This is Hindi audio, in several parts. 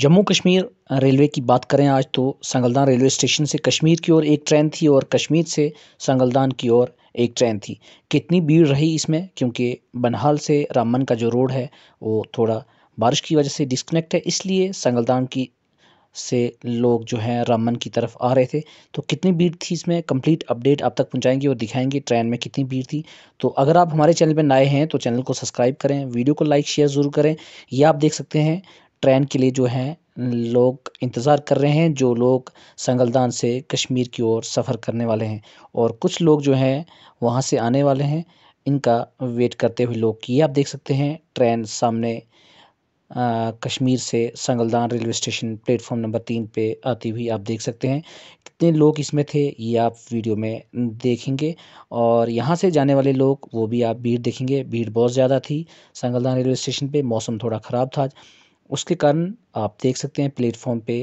जम्मू कश्मीर रेलवे की बात करें आज तो संगलदान रेलवे स्टेशन से कश्मीर की ओर एक ट्रेन थी और कश्मीर से संगलदान की ओर एक ट्रेन थी कितनी भीड़ रही इसमें क्योंकि बनहाल से रामन का जो रोड है वो थोड़ा बारिश की वजह से डिस्कनेक्ट है इसलिए संगलदान की से लोग जो हैं रामन की तरफ आ रहे थे तो कितनी भीड़ थी इसमें कंप्लीट अपडेट आप तक पहुंचाएंगे और दिखाएंगे ट्रेन में कितनी भीड़ थी तो अगर आप हमारे चैनल पर नए हैं तो चैनल को सब्सक्राइब करें वीडियो को लाइक शेयर ज़रूर करें यह आप देख सकते हैं ट्रेन के लिए जो हैं लोग इंतज़ार कर रहे हैं जो लोग संगलदान से कश्मीर की ओर सफ़र करने वाले हैं और कुछ लोग जो हैं वहाँ से आने वाले हैं इनका वेट करते हुए लोग ये आप देख सकते हैं ट्रेन सामने आ, कश्मीर से Sangaldan railway station platform number तीन पे आती हुई आप देख सकते हैं कितने लोग इसमें थे ये आप वीडियो में देखेंगे और यहाँ से जाने वाले लोग वो भी आप भीड़ देखेंगे भीड़ बहुत ज़्यादा थी संगलदान रेलवे स्टेशन पे मौसम थोड़ा ख़राब था उसके कारण आप देख सकते हैं प्लेटफॉर्म पे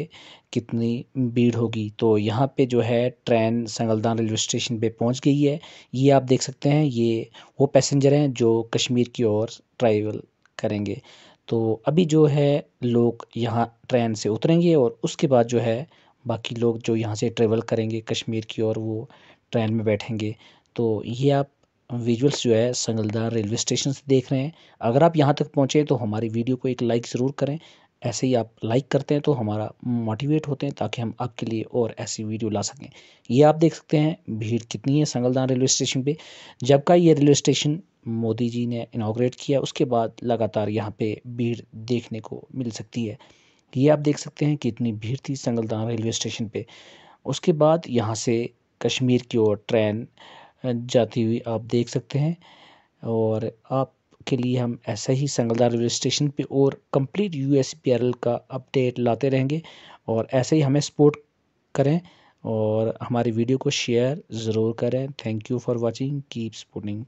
कितनी भीड़ होगी तो यहाँ पे जो है ट्रेन संगलदान रेलवे स्टेशन पे पहुँच गई है ये आप देख सकते हैं ये वो पैसेंजर हैं जो कश्मीर की ओर ट्रैवल करेंगे तो अभी जो है लोग यहाँ ट्रेन से उतरेंगे और उसके बाद जो है बाकी लोग जो यहाँ से ट्रेवल करेंगे कश्मीर की ओर वो ट्रेन में बैठेंगे तो ये आप विजुअल्स जो है संगलदार रेलवे स्टेशन से देख रहे हैं अगर आप यहाँ तक पहुँचे तो हमारी वीडियो को एक लाइक ज़रूर करें ऐसे ही आप लाइक करते हैं तो हमारा मोटिवेट होते हैं ताकि हम आपके लिए और ऐसी वीडियो ला सकें ये आप देख सकते हैं भीड़ कितनी है संगलदान रेलवे स्टेशन पे जब का ये रेलवे स्टेशन मोदी जी ने इनाग्रेट किया उसके बाद लगातार यहाँ पे भीड़ देखने को मिल सकती है ये आप देख सकते हैं कितनी भीड़ थी संगलदान रेलवे स्टेशन पर उसके बाद यहाँ से कश्मीर की ओर ट्रेन जाती हुई आप देख सकते हैं और आपके लिए हम ऐसा ही संगलदार रेलवे स्टेशन पे और कंप्लीट यू का अपडेट लाते रहेंगे और ऐसे ही हमें सपोर्ट करें और हमारी वीडियो को शेयर ज़रूर करें thank you for watching keep supporting